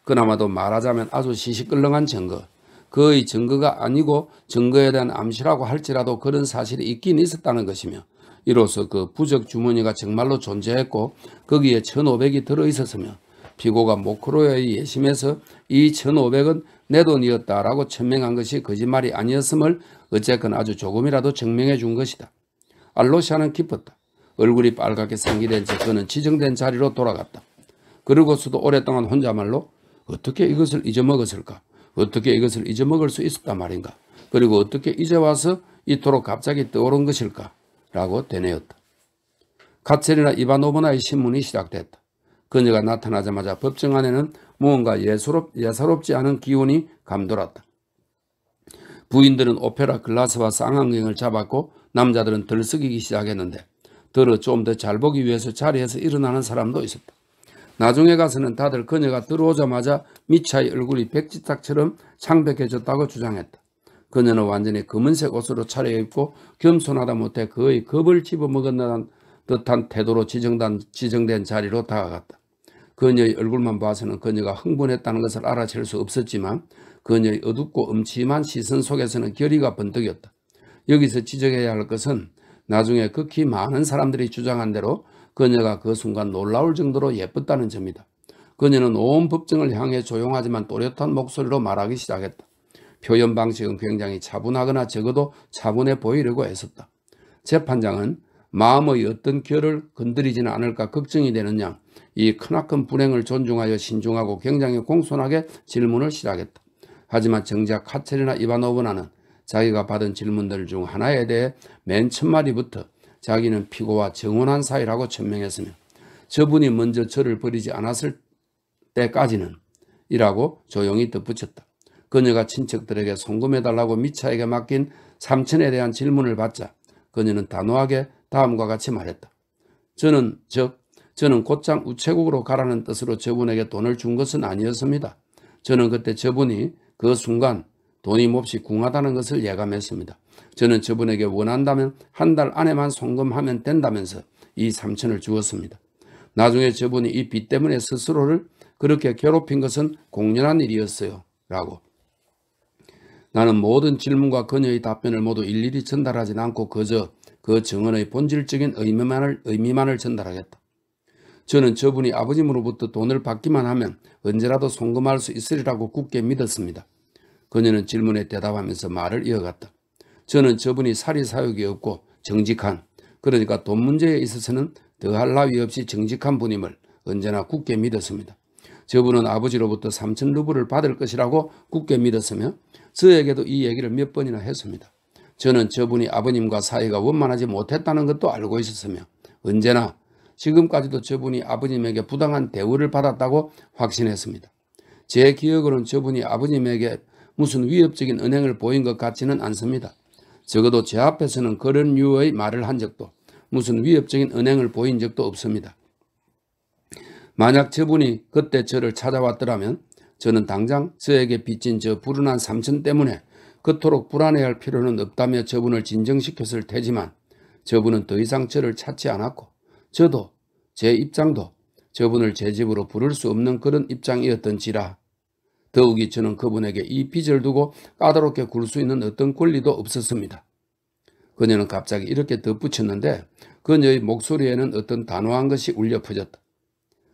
그나마도 말하자면 아주 시시끌렁한 증거 그의 증거가 아니고 증거에 대한 암시라고 할지라도 그런 사실이 있긴 있었다는 것이며 이로써 그 부적 주머니가 정말로 존재했고 거기에 1500이 들어있었으며 피고가 모크로의 예심에서 이 1,500은 내 돈이었다라고 천명한 것이 거짓말이 아니었음을 어쨌건 아주 조금이라도 증명해 준 것이다. 알로시아는 기뻤다. 얼굴이 빨갛게 상기된 채 그는 지정된 자리로 돌아갔다. 그러고서도 오랫동안 혼자말로 어떻게 이것을 잊어먹었을까? 어떻게 이것을 잊어먹을 수 있었단 말인가? 그리고 어떻게 이제 와서 이토록 갑자기 떠오른 것일까? 라고 되뇌었다. 카첼이나 이바노브나의 신문이 시작됐다. 그녀가 나타나자마자 법정 안에는 무언가 예사롭, 예사롭지 않은 기운이 감돌았다. 부인들은 오페라 글라스와 쌍안경을 잡았고 남자들은 들썩이기 시작했는데 들어 좀 더 잘 보기 위해서 자리에서 일어나는 사람도 있었다. 나중에 가서는 다들 그녀가 들어오자마자 미차의 얼굴이 백지탁처럼 창백해졌다고 주장했다. 그녀는 완전히 검은색 옷으로 차려입고 겸손하다 못해 거의 겁을 집어먹은 듯한 태도로 지정된 자리로 다가갔다. 그녀의 얼굴만 봐서는 그녀가 흥분했다는 것을 알아챌 수 없었지만 그녀의 어둡고 음침한 시선 속에서는 결의가 번뜩였다. 여기서 지적해야 할 것은 나중에 극히 많은 사람들이 주장한 대로 그녀가 그 순간 놀라울 정도로 예뻤다는 점이다. 그녀는 온 법정을 향해 조용하지만 또렷한 목소리로 말하기 시작했다. 표현 방식은 굉장히 차분하거나 적어도 차분해 보이려고 애썼다. 재판장은 마음의 어떤 결을 건드리지는 않을까 걱정이 되는 양이 크나큰 불행을 존중하여 신중하고 굉장히 공손하게 질문을 시하겠다 하지만 정작 카체리나 이바노브나는 자기가 받은 질문들 중 하나에 대해 맨 첫마디부터 자기는 피고와 정원한 사이라고 천명했으며 저분이 먼저 저를 버리지 않았을 때까지는 이라고 조용히 덧붙였다. 그녀가 친척들에게 송금해달라고 미차에게 맡긴 삼촌에 대한 질문을 받자 그녀는 단호하게 다음과 같이 말했다. 저는 즉 저는 곧장 우체국으로 가라는 뜻으로 저분에게 돈을 준 것은 아니었습니다. 저는 그때 저분이 그 순간 돈이 몹시 궁하다는 것을 예감했습니다. 저는 저분에게 원한다면 한 달 안에만 송금하면 된다면서 이 3천을 주었습니다. 나중에 저분이 이 빚 때문에 스스로를 그렇게 괴롭힌 것은 공연한 일이었어요. 라고. 나는 모든 질문과 그녀의 답변을 모두 일일이 전달하진 않고 그저 그 증언의 본질적인 의미만을, 의미만을 전달하겠다. 저는 저분이 아버님으로부터 돈을 받기만 하면 언제라도 송금할 수 있으리라고 굳게 믿었습니다. 그녀는 질문에 대답하면서 말을 이어갔다. 저는 저분이 사리사욕이 없고 정직한 그러니까 돈 문제에 있어서는 더할 나위 없이 정직한 분임을 언제나 굳게 믿었습니다. 저분은 아버지로부터 3천 루블을 받을 것이라고 굳게 믿었으며 저에게도 이 얘기를 몇 번이나 했습니다. 저는 저분이 아버님과 사이가 원만하지 못했다는 것도 알고 있었으며 언제나 지금까지도 저분이 아버님에게 부당한 대우를 받았다고 확신했습니다. 제 기억으로는 저분이 아버님에게 무슨 위협적인 은행을 보인 것 같지는 않습니다. 적어도 제 앞에서는 그런 유의 말을 한 적도 무슨 위협적인 은행을 보인 적도 없습니다. 만약 저분이 그때 저를 찾아왔더라면 저는 당장 저에게 빚진 저 불운한 삼촌 때문에 그토록 불안해할 필요는 없다며 저분을 진정시켰을 테지만 저분은 더 이상 저를 찾지 않았고 저도 제 입장도 저분을 제 집으로 부를 수 없는 그런 입장이었던지라 더욱이 저는 그분에게 이 빚을 두고 까다롭게 굴 수 있는 어떤 권리도 없었습니다. 그녀는 갑자기 이렇게 덧붙였는데 그녀의 목소리에는 어떤 단호한 것이 울려 퍼졌다.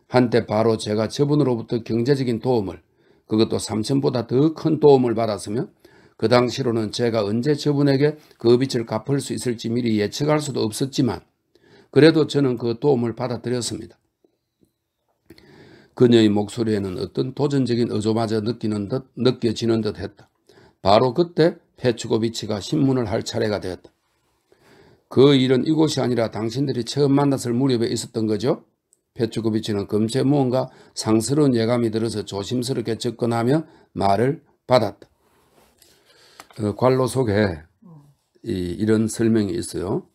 한때 바로 제가 저분으로부터 경제적인 도움을 그것도 삼천보다 더 큰 도움을 받았으며 그 당시로는 제가 언제 저분에게 그 빚을 갚을 수 있을지 미리 예측할 수도 없었지만 그래도 저는 그 도움을 받아들였습니다. 그녀의 목소리에는 어떤 도전적인 어조마저 느끼는 듯 느껴지는 듯 했다. 바로 그때 페츠고비치가 신문을 할 차례가 되었다. 그 일은 이곳이 아니라 당신들이 처음 만났을 무렵에 있었던 거죠? 페츠고비치는 금세 무언가 상스러운 예감이 들어서 조심스럽게 접근하며 말을 받았다. 어, 관로 속에 이, 이런 설명이 있어요.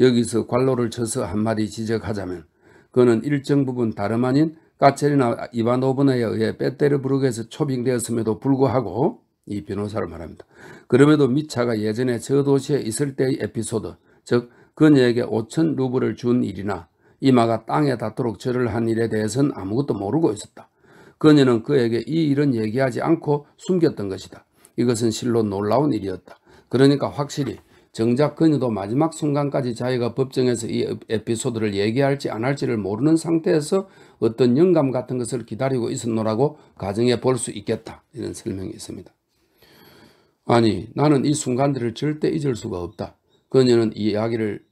여기서 관로를 쳐서 한 마디 지적하자면 그는 일정 부분 다름 아닌 까체리나 이바노브나에 의해 빼떼르 부르게에서 초빙되었음에도 불구하고 이 변호사를 말합니다. 그럼에도 미차가 예전에 저 도시에 있을 때의 에피소드 즉 그녀에게 5천 루블을 준 일이나 이마가 땅에 닿도록 절을 한 일에 대해서는 아무것도 모르고 있었다. 그녀는 그에게 이 일은 얘기하지 않고 숨겼던 것이다. 이것은 실로 놀라운 일이었다. 그러니까 확실히 정작 그녀도 마지막 순간까지 자기가 법정에서 이 에피소드를 얘기할지 안 할지를 모르는 상태에서 어떤 영감 같은 것을 기다리고 있었노라고 가정해 볼 수 있겠다. 이런 설명이 있습니다. 아니 나는 이 순간들을 절대 잊을 수가 없다. 그녀는 이야기를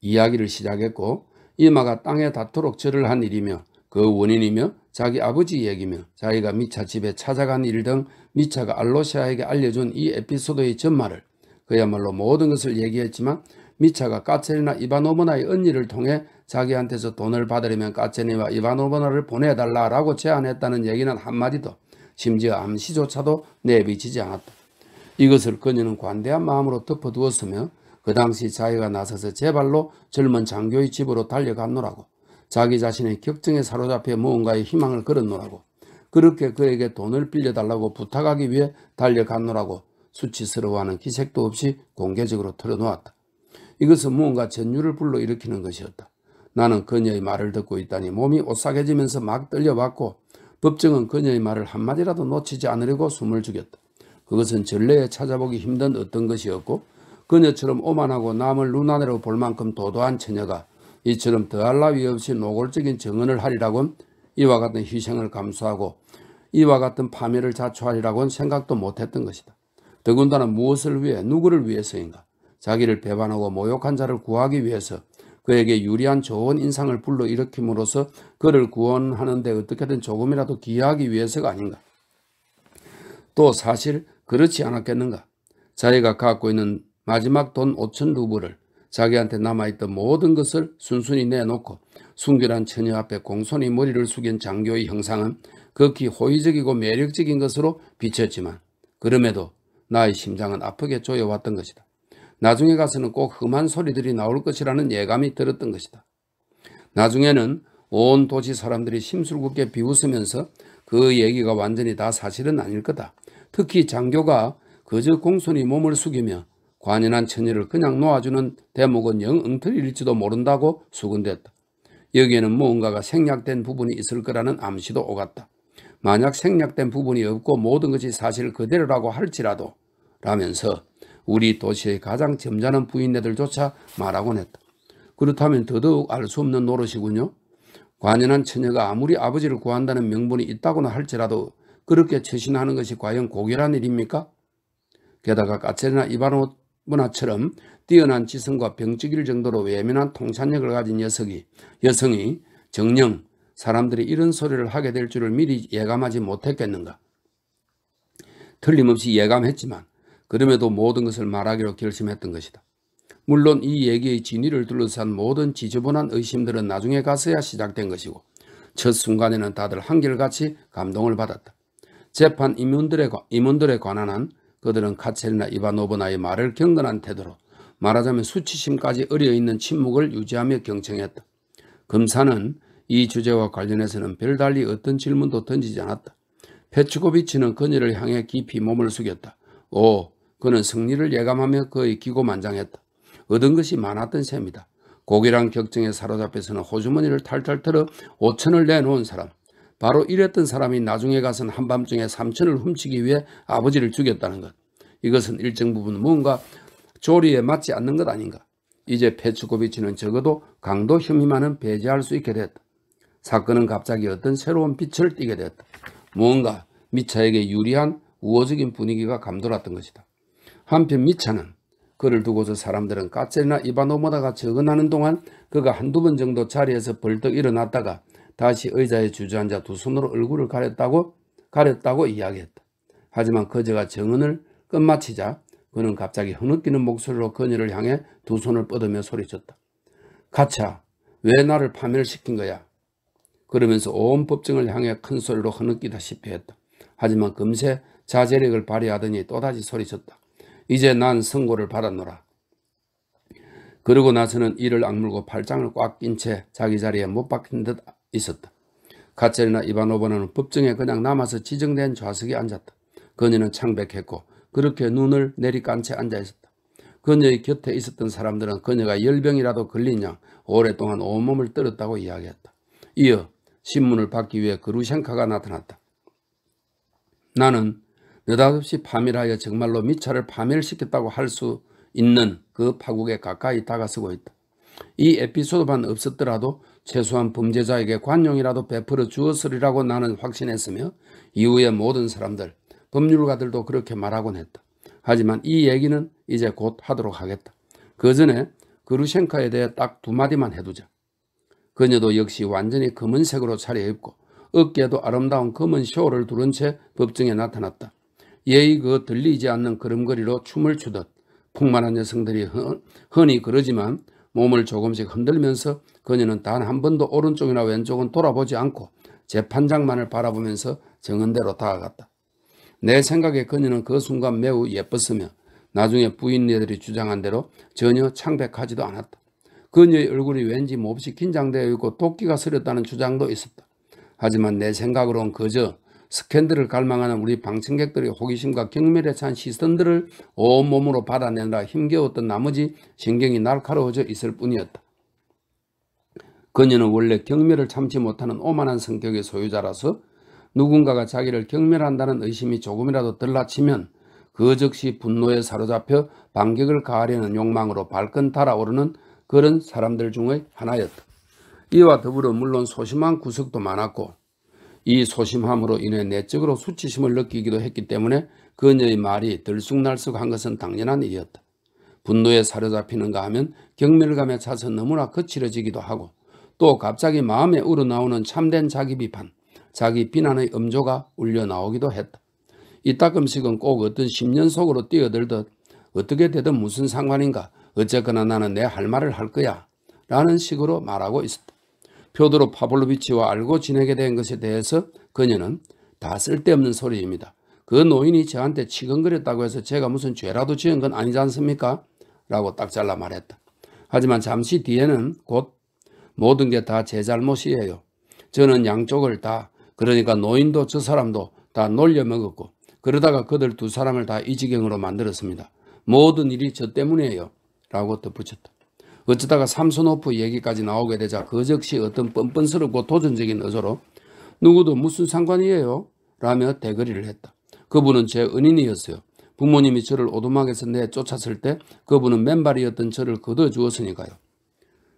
이야기를 시작했고 이마가 땅에 닿도록 절을 한 일이며 그 원인이며 자기 아버지 얘기며 자기가 미차 집에 찾아간 일 등 미차가 알로시아에게 알려준 이 에피소드의 전말을 그야말로 모든 것을 얘기했지만 미차가 까체이나 이바노버나의 언니를 통해 자기한테서 돈을 받으려면 까체이와 이바노버나를 보내달라라고 제안했다는 얘기는 한마디도 심지어 암시조차도 내비치지 않았다. 이것을 그녀는 관대한 마음으로 덮어두었으며 그 당시 자기가 나서서 제발로 젊은 장교의 집으로 달려갔노라고 자기 자신의 격정에 사로잡혀 무언가의 희망을 걸었노라고 그렇게 그에게 돈을 빌려달라고 부탁하기 위해 달려갔노라고 수치스러워하는 기색도 없이 공개적으로 털어놓았다. 이것은 무언가 전율을 불러일으키는 것이었다. 나는 그녀의 말을 듣고 있다니 몸이 오싹해지면서 막떨려봤고 법정은 그녀의 말을 한마디라도 놓치지 않으려고 숨을 죽였다. 그것은 전례에 찾아보기 힘든 어떤 것이었고 그녀처럼 오만하고 남을 눈안으로 볼 만큼 도도한 처녀가 이처럼 더할 나위 없이 노골적인 증언을 하리라곤 이와 같은 희생을 감수하고 이와 같은 파멸을 자초하리라곤 생각도 못했던 것이다. 더군다나 무엇을 위해 누구를 위해서인가 자기를 배반하고 모욕한 자를 구하기 위해서 그에게 유리한 좋은 인상을 불러일으킴으로써 그를 구원하는데 어떻게든 조금이라도 기여하기 위해서가 아닌가 또 사실 그렇지 않았겠는가 자기가 갖고 있는 마지막 돈 5천 루블을 자기한테 남아있던 모든 것을 순순히 내놓고 순결한 처녀 앞에 공손히 머리를 숙인 장교의 형상은 극히 호의적이고 매력적인 것으로 비쳤지만 그럼에도 나의 심장은 아프게 조여왔던 것이다. 나중에 가서는 꼭 흠한 소리들이 나올 것이라는 예감이 들었던 것이다. 나중에는 온 도시 사람들이 심술궂게 비웃으면서 그 얘기가 완전히 다 사실은 아닐 거다. 특히 장교가 그저 공손히 몸을 숙이며 관연한 천일을 그냥 놓아주는 대목은 영 엉터리일지도 모른다고 수군댔다. 여기에는 무언가가 생략된 부분이 있을 거라는 암시도 오갔다. 만약 생략된 부분이 없고 모든 것이 사실 그대로라고 할지라도 라면서 우리 도시의 가장 점잖은 부인네들조차 말하곤 했다. 그렇다면 더더욱 알 수 없는 노릇이군요. 관연한 처녀가 아무리 아버지를 구한다는 명분이 있다고나 할지라도 그렇게 처신하는 것이 과연 고결한 일입니까? 게다가 까체리나 이바노문화처럼 뛰어난 지성과 병적일 정도로 외면한 통찰력을 가진 녀석이, 여성이 정령 사람들이 이런 소리를 하게 될 줄을 미리 예감하지 못했겠는가? 틀림없이 예감했지만 그럼에도 모든 것을 말하기로 결심했던 것이다. 물론 이 얘기의 진위를 둘러싼 모든 지저분한 의심들은 나중에 가서야 시작된 것이고 첫 순간에는 다들 한결같이 감동을 받았다. 재판 임원들에, 임원들에 관한 한 그들은 카첼리나 이바노브나의 말을 경건한 태도로 말하자면 수치심까지 어려 있는 침묵을 유지하며 경청했다. 검사는 이 주제와 관련해서는 별달리 어떤 질문도 던지지 않았다. 페츠코비치는 그녀를 향해 깊이 몸을 숙였다. 오, 그는 승리를 예감하며 거의 기고만장했다. 얻은 것이 많았던 셈이다. 고기랑 격정에 사로잡혀서는 호주머니를 탈탈 털어 5천을 내놓은 사람. 바로 이랬던 사람이 나중에 가선 한밤중에 3천을 훔치기 위해 아버지를 죽였다는 것. 이것은 일정 부분 뭔가 조리에 맞지 않는 것 아닌가. 이제 페츠코비치는 적어도 강도 혐의만은 배제할 수 있게 됐다. 사건은 갑자기 어떤 새로운 빛을 띠게 되었다. 무언가 미차에게 유리한 우호적인 분위기가 감돌았던 것이다. 한편 미차는 그를 두고서 사람들은 까첼이나 이바노모다가 적응하는 동안 그가 한두 번 정도 자리에서 벌떡 일어났다가 다시 의자에 주저앉아 두 손으로 얼굴을 가렸다고 가렸다고 이야기했다. 하지만 그제가 정언을 끝마치자 그는 갑자기 흐느끼는 목소리로 그녀를 향해 두 손을 뻗으며 소리쳤다. 가차, 왜 나를 파멸시킨 거야? 그러면서 온 법정을 향해 큰 소리로 흐느끼다시피 했다. 하지만 금세 자제력을 발휘하더니 또다시 소리쳤다. 이제 난 선고를 받았노라. 그러고 나서는 이를 악물고 팔짱을 꽉 낀 채 자기 자리에 못 박힌 듯 있었다. 카체리나 이바노버는 법정에 그냥 남아서 지정된 좌석에 앉았다. 그녀는 창백했고 그렇게 눈을 내리깐 채 앉아 있었다. 그녀의 곁에 있었던 사람들은 그녀가 열병이라도 걸린 양 오랫동안 온몸을 떨었다고 이야기했다. 이어 신문을 받기 위해 그루샹카가 나타났다. 나는 느닷없이 파멸하여 정말로 미차를 파멸시켰다고 할 수 있는 그 파국에 가까이 다가서고 있다. 이 에피소드만 없었더라도 최소한 범죄자에게 관용이라도 베풀어 주었으리라고 나는 확신했으며 이후에 모든 사람들, 법률가들도 그렇게 말하곤 했다. 하지만 이 얘기는 이제 곧 하도록 하겠다. 그 전에 그루샹카에 대해 딱 두 마디만 해두자. 그녀도 역시 완전히 검은색으로 차려입고 어깨에도 아름다운 검은 쇼를 두른 채 법정에 나타났다. 예의 그 들리지 않는 걸음걸이로 춤을 추듯 풍만한 여성들이 흔히 그러지만 몸을 조금씩 흔들면서 그녀는 단 한 번도 오른쪽이나 왼쪽은 돌아보지 않고 재판장만을 바라보면서 정은대로 다가갔다. 내 생각에 그녀는 그 순간 매우 예뻤으며 나중에 부인네들이 주장한 대로 전혀 창백하지도 않았다. 그녀의 얼굴이 왠지 몹시 긴장되어 있고 도끼가 쓰렸다는 주장도 있었다. 하지만 내 생각으론 그저 스캔들을 갈망하는 우리 방청객들의 호기심과 경멸에 찬 시선들을 온몸으로 받아내느라 힘겨웠던 나머지 신경이 날카로워져 있을 뿐이었다. 그녀는 원래 경멸을 참지 못하는 오만한 성격의 소유자라서 누군가가 자기를 경멸한다는 의심이 조금이라도 들라치면 그 즉시 분노에 사로잡혀 반격을 가하려는 욕망으로 발끈 달아오르는 그런 사람들 중의 하나였다. 이와 더불어 물론 소심한 구석도 많았고 이 소심함으로 인해 내적으로 수치심을 느끼기도 했기 때문에 그녀의 말이 들쑥날쑥한 것은 당연한 일이었다. 분노에 사로잡히는가 하면 경멸감에 차서 너무나 거칠어지기도 하고 또 갑자기 마음에 우러나오는 참된 자기 비판, 자기 비난의 음조가 울려나오기도 했다. 이따금씩은 꼭 어떤 10년 속으로 뛰어들듯 어떻게 되든 무슨 상관인가 어쨌거나 나는 내 할 말을 할 거야 라는 식으로 말하고 있었다. 표도로 파블로비치와 알고 지내게 된 것에 대해서 그녀는 다 쓸데없는 소리입니다. 그 노인이 저한테 치근거렸다고 해서 제가 무슨 죄라도 지은 건 아니지 않습니까? 라고 딱 잘라 말했다. 하지만 잠시 뒤에는 곧 모든 게 다 제 잘못이에요. 저는 양쪽을 다 그러니까 노인도 저 사람도 다 놀려먹었고 그러다가 그들 두 사람을 다 이 지경으로 만들었습니다. 모든 일이 저 때문이에요. 라고 덧붙였다. 어쩌다가 삼손오프 얘기까지 나오게 되자 그 즉시 어떤 뻔뻔스럽고 도전적인 어조로 누구도 무슨 상관이에요? 라며 대거리를 했다. 그분은 제 은인이었어요. 부모님이 저를 오두막에서 내쫓았을 때 그분은 맨발이었던 저를 거둬주었으니까요.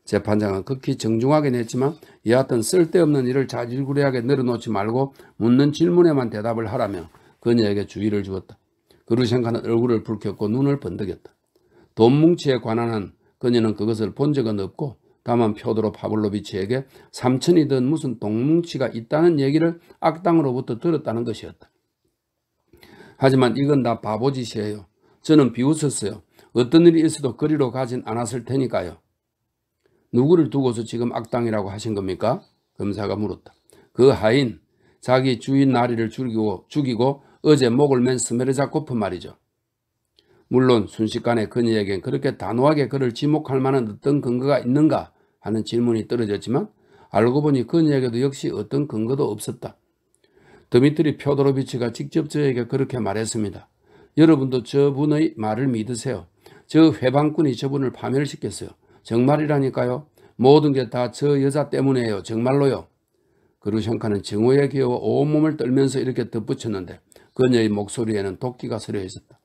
재판장은 극히 정중하긴 했지만 여하튼 쓸데없는 일을 자질구레하게 내려놓지 말고 묻는 질문에만 대답을 하라며 그녀에게 주의를 주었다. 그루생카는 얼굴을 붉혔고 눈을 번득였다. 돈 뭉치에 관한한 그녀는 그것을 본 적은 없고 다만 표도로 파블로비치에게 삼천이든 무슨 동뭉치가 있다는 얘기를 악당으로부터 들었다는 것이었다. 하지만 이건 다 바보짓이에요. 저는 비웃었어요. 어떤 일이 있어도 거리로 가진 않았을 테니까요. 누구를 두고서 지금 악당이라고 하신 겁니까? 검사가 물었다. 그 하인, 자기 주인 나리를 죽이고, 죽이고 어제 목을 맨 스메르자코프 말이죠. 물론 순식간에 그녀에겐 그렇게 단호하게 그를 지목할 만한 어떤 근거가 있는가 하는 질문이 떨어졌지만 알고 보니 그녀에게도 역시 어떤 근거도 없었다. 드미트리 표도로비치가 직접 저에게 그렇게 말했습니다. 여러분도 저분의 말을 믿으세요. 저 회방꾼이 저분을 파멸시켰어요. 정말이라니까요. 모든 게 다 저 여자 때문이에요. 정말로요. 그루샹카는 증오에 기어 온몸을 떨면서 이렇게 덧붙였는데 그녀의 목소리에는 도끼가 서려 있었다.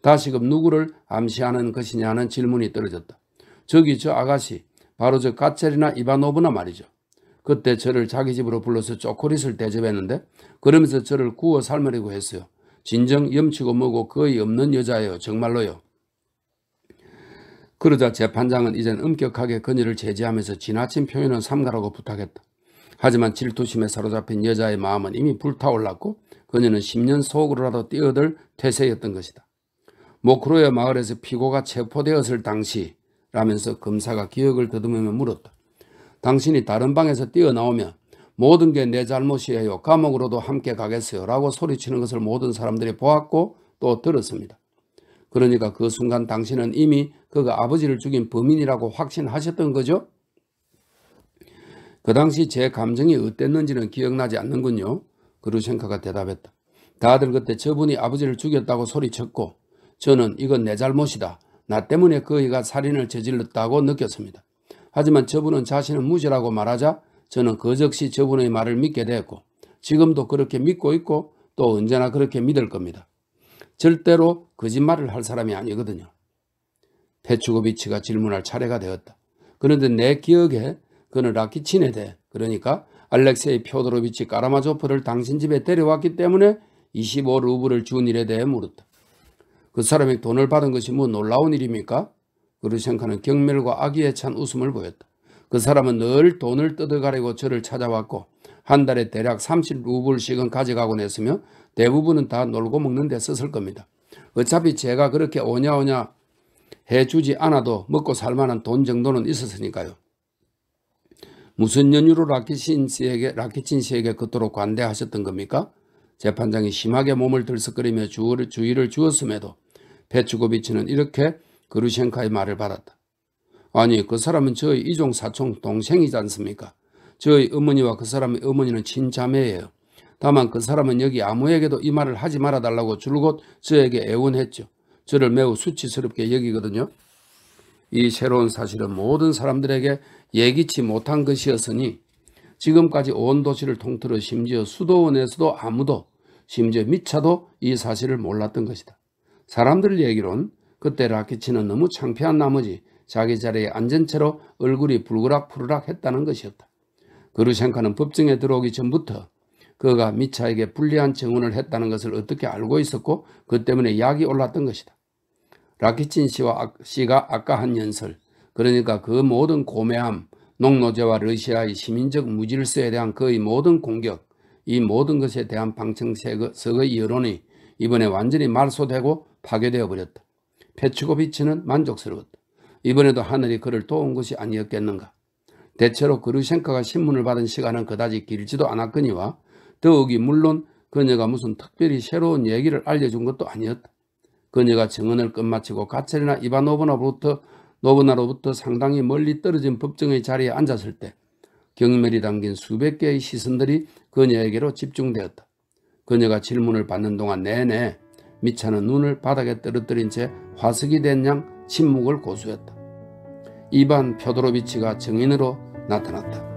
다시금 누구를 암시하는 것이냐 는 질문이 떨어졌다. 저기 저 아가씨 바로 저 까첼이나 이바노브나 말이죠. 그때 저를 자기 집으로 불러서 초콜릿을 대접했는데 그러면서 저를 구워 삶으려고 했어요. 진정 염치고 뭐고 거의 없는 여자예요. 정말로요. 그러자 재판장은 이젠 엄격하게 그녀를 제지하면서 지나친 표현은 삼가라고 부탁했다. 하지만 질투심에 사로잡힌 여자의 마음은 이미 불타올랐고 그녀는 10년 속으로라도 뛰어들 퇴세였던 것이다. 모크로의 뭐 마을에서 피고가 체포되었을 당시라면서 검사가 기억을 더듬으며 물었다. 당신이 다른 방에서 뛰어나오면 모든 게 내 잘못이에요. 감옥으로도 함께 가겠어요. 라고 소리치는 것을 모든 사람들이 보았고 또 들었습니다. 그러니까 그 순간 당신은 이미 그가 아버지를 죽인 범인이라고 확신하셨던 거죠? 그 당시 제 감정이 어땠는지는 기억나지 않는군요. 그루셴카가 대답했다. 다들 그때 저분이 아버지를 죽였다고 소리쳤고 저는 이건 내 잘못이다. 나 때문에 그이가 살인을 저질렀다고 느꼈습니다. 하지만 저분은 자신은 무죄라고 말하자 저는 그즉시 저분의 말을 믿게 되었고 지금도 그렇게 믿고 있고 또 언제나 그렇게 믿을 겁니다. 절대로 거짓말을 할 사람이 아니거든요. 배추고비치가 질문할 차례가 되었다. 그런데 내 기억에 그는 라키친에 대해 그러니까 알렉세이 표도로비치 까라마조프를 당신 집에 데려왔기 때문에 25루블을 준 일에 대해 물었다. 그 사람이 돈을 받은 것이 뭐 놀라운 일입니까? 그를 생각하는 경멸과 악의에 찬 웃음을 보였다. 그 사람은 늘 돈을 뜯어가려고 저를 찾아왔고 한 달에 대략 30루블씩은 가져가곤 했으며 대부분은 다 놀고 먹는 데 썼을 겁니다. 어차피 제가 그렇게 오냐오냐 해주지 않아도 먹고 살만한 돈 정도는 있었으니까요. 무슨 연유로 라키친 씨에게 라키친 씨에게 그토록 관대하셨던 겁니까? 재판장이 심하게 몸을 들썩거리며 주의를 주었음에도 베츠고비치는 이렇게 그루셴카의 말을 받았다. 아니 그 사람은 저의 이종 사촌 동생이지 않습니까? 저의 어머니와 그 사람의 어머니는 친자매예요. 다만 그 사람은 여기 아무에게도 이 말을 하지 말아달라고 줄곧 저에게 애원했죠. 저를 매우 수치스럽게 여기거든요. 이 새로운 사실은 모든 사람들에게 예기치 못한 것이었으니 지금까지 온 도시를 통틀어 심지어 수도원에서도 아무도 심지어 미차도 이 사실을 몰랐던 것이다. 사람들 얘기론 그때 라키치는 너무 창피한 나머지 자기 자리에 앉은 채로 얼굴이 불그락불그락 했다는 것이었다. 그루셴카는 법정에 들어오기 전부터 그가 미차에게 불리한 증언을 했다는 것을 어떻게 알고 있었고 그 때문에 약이 올랐던 것이다. 라키친 씨와 아, 씨가 아까 한 연설 그러니까 그 모든 고매함 농노제와 러시아의 시민적 무질서에 대한 거의 모든 공격 이 모든 것에 대한 방청석의 여론이 이번에 완전히 말소되고 파괴되어 버렸다. 배치고 비치는 만족스러웠다. 이번에도 하늘이 그를 도운 것이 아니었겠는가. 대체로 그루셴카가 신문을 받은 시간은 그다지 길지도 않았거니와 더욱이 물론 그녀가 무슨 특별히 새로운 얘기를 알려준 것도 아니었다. 그녀가 증언을 끝마치고 가철이나 이바노브나로부터 노브나로부터 상당히 멀리 떨어진 법정의 자리에 앉았을 때 경멸이 담긴 수백 개의 시선들이 그녀에게로 집중되었다. 그녀가 질문을 받는 동안 내내 미차는 눈을 바닥에 떨어뜨린 채 화석이 된 양 침묵을 고수했다. 이반 표도로비치가 증인으로 나타났다.